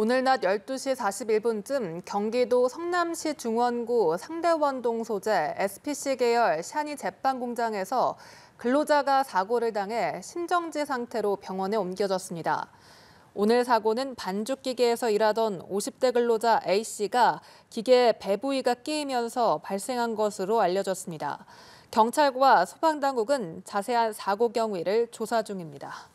오늘 낮 12시 41분쯤 경기도 성남시 중원구 상대원동 소재 SPC 계열 샤니 제빵 공장에서 근로자가 사고를 당해 심정지 상태로 병원에 옮겨졌습니다. 오늘 사고는 반죽 기계에서 일하던 50대 근로자 A 씨가 기계 배 부위가 끼이면서 발생한 것으로 알려졌습니다. 경찰과 소방당국은 자세한 사고 경위를 조사 중입니다.